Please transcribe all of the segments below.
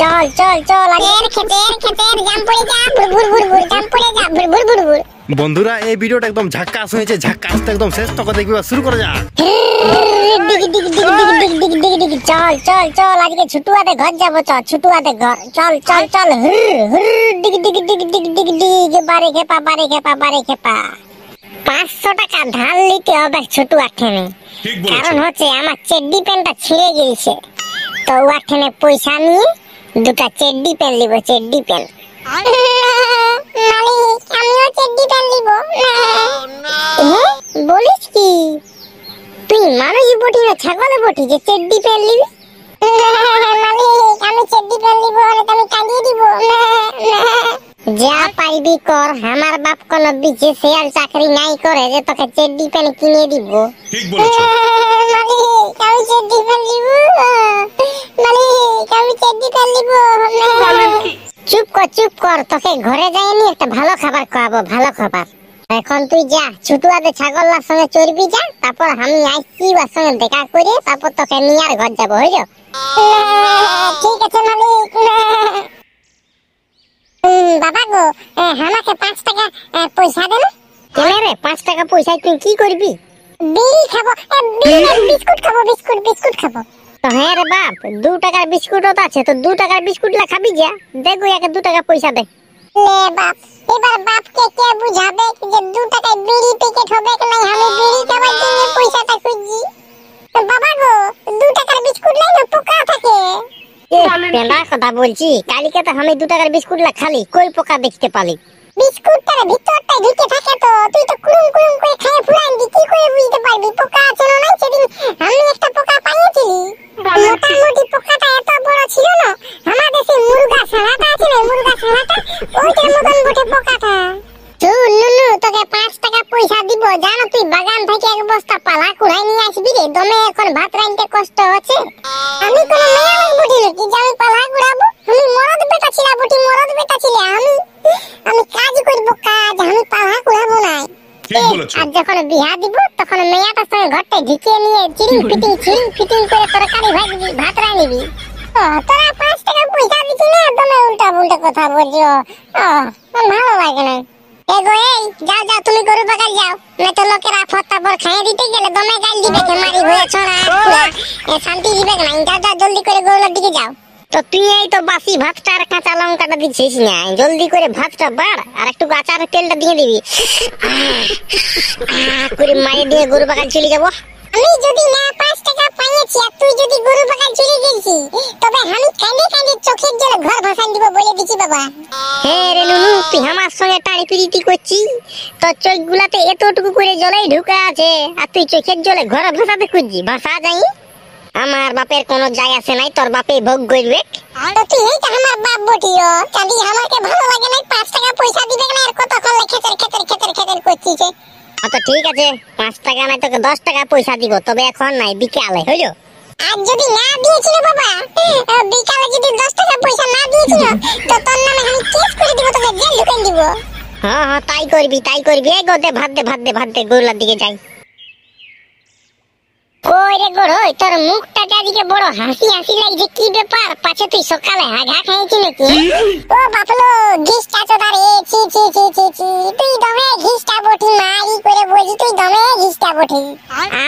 চল চল চল বন্ধুরা এই ভিডিওটা একদম একদম শেষ দেখবি শুরু করে যা চল চল চল আজকে ছুটুয়াতে ঘর যাব চল ছুটুয়াতে ঘর চল চল চল ডিগ ডিগ ডিগ ডিগ ডিগ ডিগ বারে খেপা বারে খেপা বারে খেপা পাঁচশো টাকা ধার নিতে হবে ছোট আঠেনে কারণ হচ্ছে আমার চেড্ডি প্যান্টটা ছিঁড়ে গেছে তো ওয়াঠেনে পয়সা নিয়ে দুটা চেড্ডি পেল দিব চেড্ডি পেল মালিক আমিও চেড্ডি প্যান লিব হ্যাঁ? বলিস কি তুই মানুষ বটি না ছাগলে বটি যে চেড্ডি প্যান লিবি যা পাইবি কর আমার বাপ কোন বিচে শেয়াল চাকরি নাই করে যে তোকে চেড্ডি প্যান কিনে দিব ঠিক বলেছো মালিক আমি চেড্ডি প্যান লিব চুপ কর চুপ কর তোকে ঘরে যাইনি একটা ভালো খাবার খাওয়াবো ভালো খাবার এখন তুই যা ছুটুয়াতে ছাগলার সঙ্গে চড়বি যা তারপর আমি আইসি ওর সঙ্গে দেখা করে তারপর তোকে নিয়ে আর ঘর যাবো হইল ঠিক আছে মালিক বাবা গো আমাকে পাঁচ টাকা পয়সা দেন কেন রে পাঁচ টাকা পয়সায় তুই কি করবি বিড়ি খাবো বিস্কুট খাবো বিস্কুট বিস্কুট খাবো হ্যাঁ রে বাপ দু টাকার বিস্কুটও তো আছে তো দু টাকার বিস্কুট লা খাবি যা দেখো একে দু টাকা পয়সা দে লে বাপ এবার বাপকে কে বুঝাবে যে দু টাকায় বিড়ি প্যাকেট হবে কি নাই আমি বিড়ি খাবার জন্য পয়সাটা খুঁজি বাবা গো দু টাকার বিস্কুট লাই না পোকা থাকে পেলা কথা বলছি কালকে তো আমি দু টাকার বিস্কুট লা খালি কই পোকা দেখতে পালি বিস্কুটটার ভিতরটা ঢুকে থাকে তো তুই তো কুরুম কুরুম করে খেয়ে ফুরান দি কি করে বুঝতে পারবি পোকা আছে না সেদিন আমি একটা পোকা পাইয়েছিলি মোটামুটি ঠিক বলেছো আর যখন বিয়া দিব তখন মেয়াটা সঙ্গে ঘরতে ঢুকিয়ে নিয়ে চিড়িং ফিটিং চিড়িং ফিটিং করে তরকারি ভাজবি ভাত রাঁধবি তোরা পাঁচ টাকা পয়সা দিচ্ছি না তুমি উল্টা পুল্টা কথা বলছো ভালো লাগে না এগো এই যাও যাও তুমি গরু বাগাল যাও না তো লোকের আফত তাপর খাইয়ে দিতে গেলে দমে গাল দিবে মারি হয়েছ না শান্তি দিবে না যাও যাও জলদি করে গরুর দিকে যাও তো তুই এই তো বাসি ভাতটা আর কাঁচা লঙ্কাটা দিচ্ছিস না জলদি করে ভাতটা বাড় আর একটু আচার তেলটা দিয়ে দিবি করে মায়ের দিয়ে গরু বাগান চলে যাবো আমি যদি না পাঁচ টাকা পাইয়েছি আর তুই যদি গরু বাগান চলে গেছি তবে আমি চোখের জলে ঘর ভাসান দিব বলে দিছি বাবা রে নুনু তুই আমার সঙ্গে টাড়ি পিড়িতি করছিস তোর এতটুকু করে জলেই ঢুকে আছে আর তুই চোখের জলে ঘর ভাসাতে খুঁজছি ভাসা যাই আমার বাপের কোনো যায় আছে নাই তোর বাপে ভোগ করবে আরে তুই এই আমার বাপ বটিও কালি আমাকে ভালো লাগে নাই 5 টাকা পয়সা দিবে না আর কতক্ষণ খেতের খেতের খেতের খেতের করছিস আচ্ছা ঠিক আছে 5 টাকা নাই তোকে 10 টাকা পয়সা দিব তবে এখন নাই বিকালে হইলো আর যদি না দিয়েছিল বাবা বিকালে যদি 10 টাকা পয়সা না দিয়েছিল তো তোর নামে আমি কেস করে দিব তোকে জেল ঢুকাই দিব হ্যাঁ হ্যাঁ তাই করবি তাই করবি এই গো দে ভাত দে ভাত দে ভাত দে গোলার দিকে যাই রে গড়ই তোর মুখটা আজকে বড় হাসি হাসি লাগছে কি ব্যাপার পাছে তুই সকালে হাগা খাইছি নাকি ও বাপলো ঘিস কাচো তারে ছি ছি ছি ছি ছি তুই দমে ঘিসটা বটি মারি করে বলি তুই দমে ঘিসটা বটি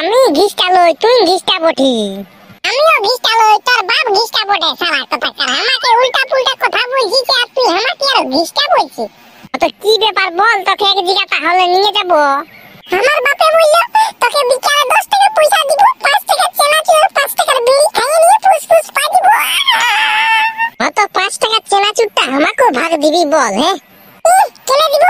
আমি ঘিসটা লই তুই ঘিসটা বটি আমিও ঘিসটা লই তোর বাপ ঘিসটা বটে সালা কথা কার আমাকে উল্টা পুল্টা কথা বলছিস আর তুই আমাকে আর ঘিসটা বলছিস তো কি ব্যাপার বল তোকে এক জিগা তাহলে নিয়ে যাবো আমার বাপে বলল তোকে বিকালে টাকা পয়সা দিব পাঁচ টাকা চেনাচুর আর পাঁচ টাকার বিড়ি খাইয়ে নিয়ে ফুসফুস পা দিব অত টাকা আমাকে ভাগ দিবি বল হ্যাঁ কেন দিব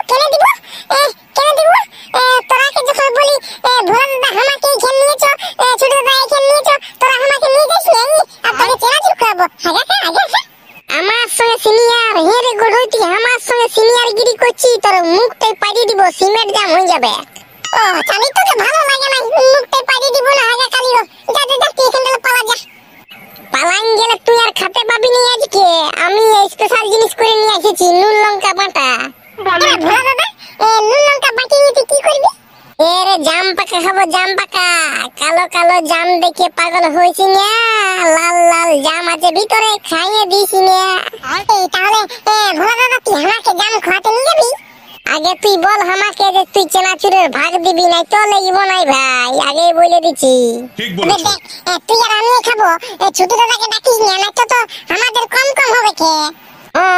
জাম পাকা কালো কালো জাম দেখে পাগল হয়েছি না লাল লাল জাম আছে ভিতরে খাইয়ে দিছি না তাহলে ভোলা দাদা তুই আমাকে জাম খাওয়াতে নিয়ে যাবি আগে তুই বল আমাকে যে তুই চেনাচুরের ভাগ দিবি নাই তো লাগিব নাই ভাই আগে বলে দিছি ঠিক বলেছিস তুই আর আমি খাবো ছোট দাদাকে ডাকিস না না তো আমাদের কম কম হবে কে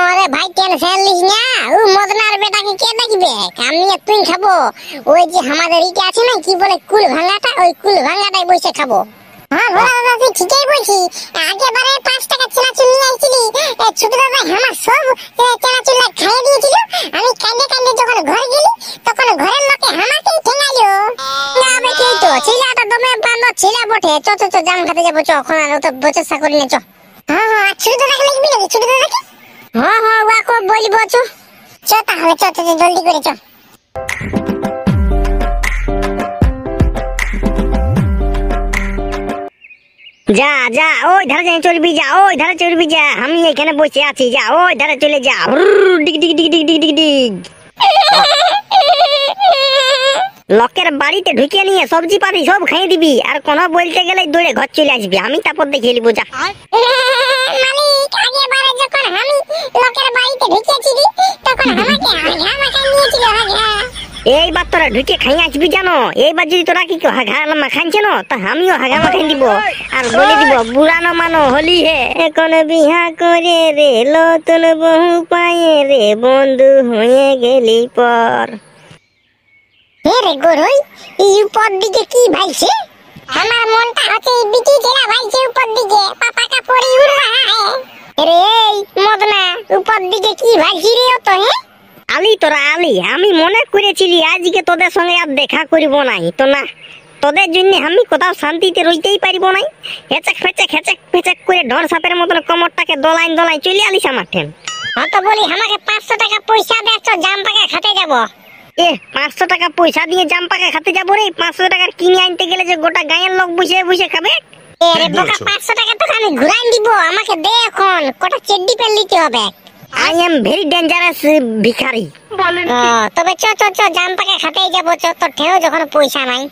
আরে ভাই ক্যান্সার লিস না ও মদনার বেটাকে কে দেখবে আমি আর তুই খাবো ওই যে আমাদের ইটা আছে না কি বলে কুল ভাঙাটা ওই কুল ভাঙাটাই বসে খাবো হ্যাঁ ভোলা হ্যাঁ, দাদা হ্যাঁ, হ্যাঁ, তুই ঠিকই বলছি আগেবারে পাঁচ টাকা চেনাচুর নিয়ে আসছিলি ছোট দাদা আমার সব চেনাচুর খাইয়ে দিয়েছিল আমি কান্দে কান্দে যখন ঘরে গেলি তখন ঘরের লোকে আমাকেই ঠেঙাইলো না আমি কি তো ছেলেটা দমে বান্ধব ছেলে বটে চ চ চ জাম খাতে যাবো চ এখন আর তো বচেষ্টা করি না চ হ্যাঁ হ্যাঁ ছোট দাদাকে লিখবি নাকি ছোট দাদাকে হ্যাঁ হ্যাঁ ওয়াকো বলবো চো চো তাহলে চো তুই জলদি করে চো যা যা ওই ধারে যাই চলবি যা ওই ধারে চলবি যা আমি এখানে বসে আছি যা ওই ধারে চলে যা ডিগ ডিগ ডিগ ডিগ ডিগ ডিগ লকের বাড়িতে ঢুকে নিয়ে সবজি পাতি সব খাইয়ে দিবি আর কোন বলতে গেলে দূরে ঘর চলে আসবি আমি তারপর দেখে নিবো যা এইবার তোরা ঢুকে খাই আসবি জানো এইবার যদি তোরা কি হাঘা খাইছে না তা আমিও হাঘা খাই দিব আর বলে দিব বুড়ানো মানো হলি হে এখন বিহা করে রে লতুন বহু পায়ে রে বন্ধু হয়ে গেলি পর হে গরুই এই উপর দিকে কি ভাইছে আমার মনটা হচ্ছে এই বিটি জেলা ভাইছে উপর দিকে পাপা কা উড় রাহা হে রে এই মদনা উপর দিকে কি ভাইছি রে অত হে আলি তোরা আলি আমি মনে করেছিলি আজকে তোদের সঙ্গে আর দেখা করিব নাই তো না তোদের জন্য আমি কোথাও শান্তিতে রইতেই পারিব নাই হেচাক ফেচেক হেচেক ফেচেক করে ঢর সাপের মতন কোমরটাকে দোলাইন দোলাইন চলে আলিস আমার ঠেন অত বলি আমাকে পাঁচশো টাকা পয়সা দেখছো জাম পাকা খাতে যাবো এ পাঁচশো টাকা পয়সা দিয়ে জাম খাতে খেতে যাবো রে পাঁচশো টাকার কিনে আনতে গেলে যে গোটা গায়ের লোক বুঝে বুঝে খাবে এরে পাঁচশো টাকা তো আমি ঘুরাই দিব আমাকে দে এখন কটা চেড্ডি পেন নিতে হবে আই এম ভেরি ডেঞ্জারাস ভিখারি তবে চ চ চ জাম পাকা খাতেই যাবো চ তোর ঠেও যখন পয়সা নাই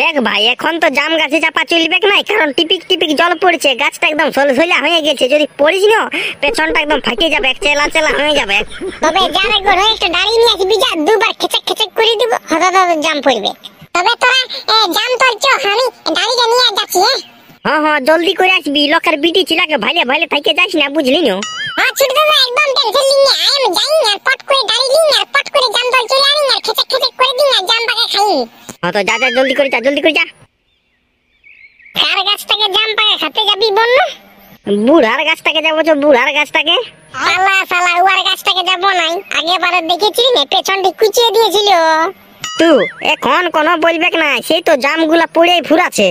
দেখ ভাই এখন তো জাম গাছে চাপা চলবে নাই কারণ টিপিক টিপিক জল পড়ছে গাছটা একদম সলসলা হয়ে গেছে যদি পড়িস না পেছনটা একদম ফাটিয়ে যাবে এক চেলা চেলা হয়ে যাবে তবে জাম একবার হয়ে একটা দাঁড়িয়ে নিয়ে আসবি যা দুবার খেচেক খেচেক করে দিব হাজার জাম পড়বে তবে তোরা জাম তোর চোখ আমি দাঁড়িয়ে নিয়ে যাচ্ছি হ্যাঁ হ্যাঁ হ্যাঁ জলদি করে আসবি লোকের বিটি ছিলাকে ভাইলে ভাইলে থাইকে যাস না বুঝলি না হ্যাঁ একদম না আমি যাই না করে গাড়ি নিন না করে না খেতে খেতে করে দিন না জাম বাগা খাই হ্যাঁ তো যা যা জলদি করে যা জলদি করে যা কার গাছটাকে জাম বাগা খেতে যাবি বল বুড়ার গাছটাকে যাবো তো বুড়ার গাছটাকে সালা সালা উয়ার গাছটাকে যাবো নাই আগে বারে দেখেছিলি না পেছনটি কুচিয়ে দিয়েছিল তু এখন কোনো বলবেক না সেই তো জামগুলা পড়েই ফুরাছে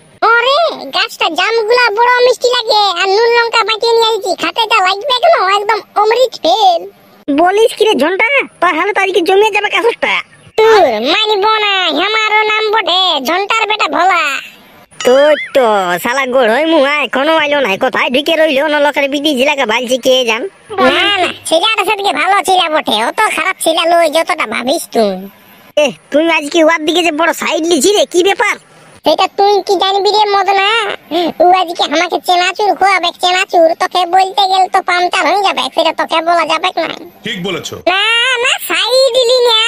ওরে গাছটা জামগুলা বড় মিষ্টি লাগে আর নুন লঙ্কা বাটিয়ে নিয়ে আইছি খাতে যা লাগবে কেন একদম অমৃত ফেল বলিস কি রে ঝন্টা তাহলে তো জমিয়ে যাবে কাঁচটা তোর মানিব না আমারও নাম বটে ঝন্টার বেটা ভোলা তোর তো শালা গোড় হই মু এখনো আইলো নাই কোথায় ঢুকে রইলো না লোকের বিটি জিলাকে বালছি কে জান না না ছেলেটা সেদিকে ভালো ছিল বটে অত খারাপ ছিল লই যতটা ভাবিস তুই এ তুই আজকে ওর দিকে যে বড় সাইড লিছি রে কি ব্যাপার সেটা তুই কি জানবি রে মদনা ও আজকে আমাকে চেনাচুর খোয়াবে চেনাচুর তোকে বলতে গেল তো পামচার হয়ে যাবে সেটা তোকে বলা যাবে না ঠিক বলেছো না না সাই দিলি না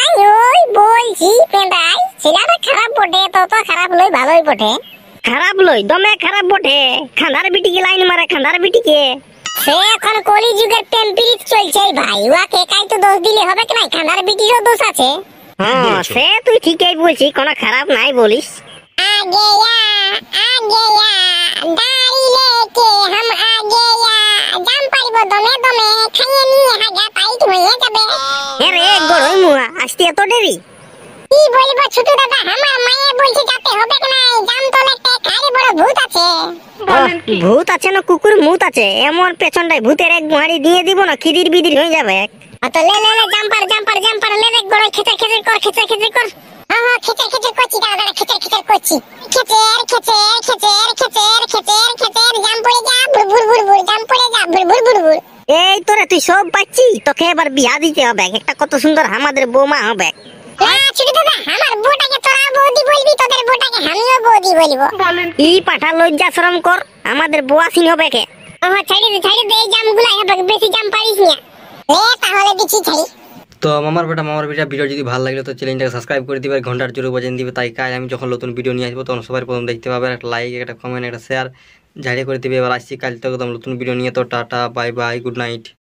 ওই বলছি পেঁদাই সেটা তো খারাপ বটে তো তো খারাপ নয় ভালোই বটে খারাপ লই দমে খারাপ বটে খান্দার বিটিকে লাইন মারে খান্দার বিটিকে সে এখন কলি যুগের টেম্পিলিট চলছে ভাই ওয়াকে একাই তো দোষ দিলে হবে কি নাই খান্দার বিটিরও দোষ আছে হ্যাঁ সে তুই ঠিকই বলছিস কোনো খারাপ নাই বলিস ভূত আছে ভূত আছে না কুকুর মুত আছে এমন পেছনটায় ভূতের এক গুহারি দিয়ে দিব না খিদির বিদির হয়ে যাবে আতো লে লে লে জাম্পার জাম্পার জাম্পার লে কর খেচে খেচে কর খেচের করছি দাঁড়া দাঁড়া করছি পড়ে যা পড়ে যা এই তোরা তুই সব পাচ্ছি তোকে এবার বিয়া দিতে হবে একটা কত সুন্দর আমাদের বৌমা হবে আমাদের বোয়া সিং হবে কে ছাড়ি ছাড়ি দে জামগুলা বেশি জাম পারিস না তাহলে দিচ্ছি ছাড়ি তো মামার বেটা মামার বেটা ভিডিও যদি ভালো লাগলে তো চ্যানেলটাকে সাবস্ক্রাইব করে দিবে ঘন্টার জোরে বাজিয়ে দিবে তাই কাজ আমি যখন নতুন ভিডিও নিয়ে আসবো তখন সবাই প্রথম দেখতে পাবে একটা লাইক একটা কমেন্ট একটা শেয়ার ঝাড়িয়ে করে দিবে এবার আসছি কাল তো একদম নতুন ভিডিও নিয়ে তো tata bye bye good night